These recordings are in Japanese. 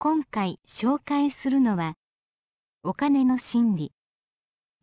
今回紹介するのは「お金の心理」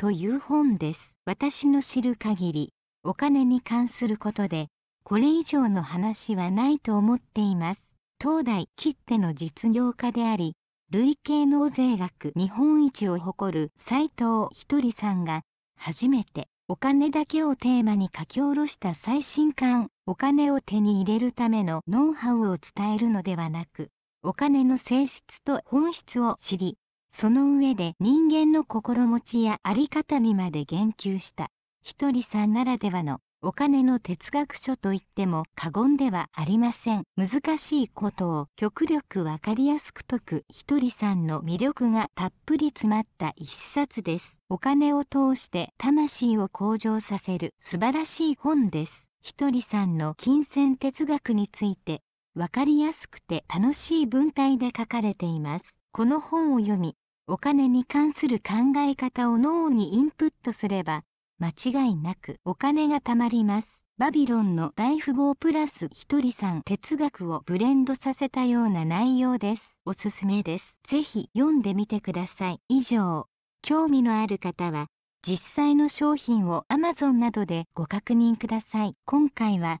という本です。私の知る限りお金に関することでこれ以上の話はないと思っています。当代きっての実業家であり累計納税額日本一を誇る斎藤ひとりさんが初めてお金だけをテーマに書き下ろした最新刊「お金を手に入れるためのノウハウを伝えるのではなくお金の性質と本質を知り、その上で人間の心持ちやあり方にまで言及した、ひとりさんならではのお金の哲学書といっても過言ではありません。難しいことを極力わかりやすく説くひとりさんの魅力がたっぷり詰まった一冊です。お金を通して魂を向上させる素晴らしい本です。ひとりさんの金銭哲学についてわかりやすくて楽しい文体で書かれています。この本を読み、お金に関する考え方を脳にインプットすれば、間違いなくお金が貯まります。バビロンの大富豪プラスひとりさん哲学をブレンドさせたような内容です。おすすめです。ぜひ読んでみてください。以上、興味のある方は実際の商品を Amazon などでご確認ください。今回は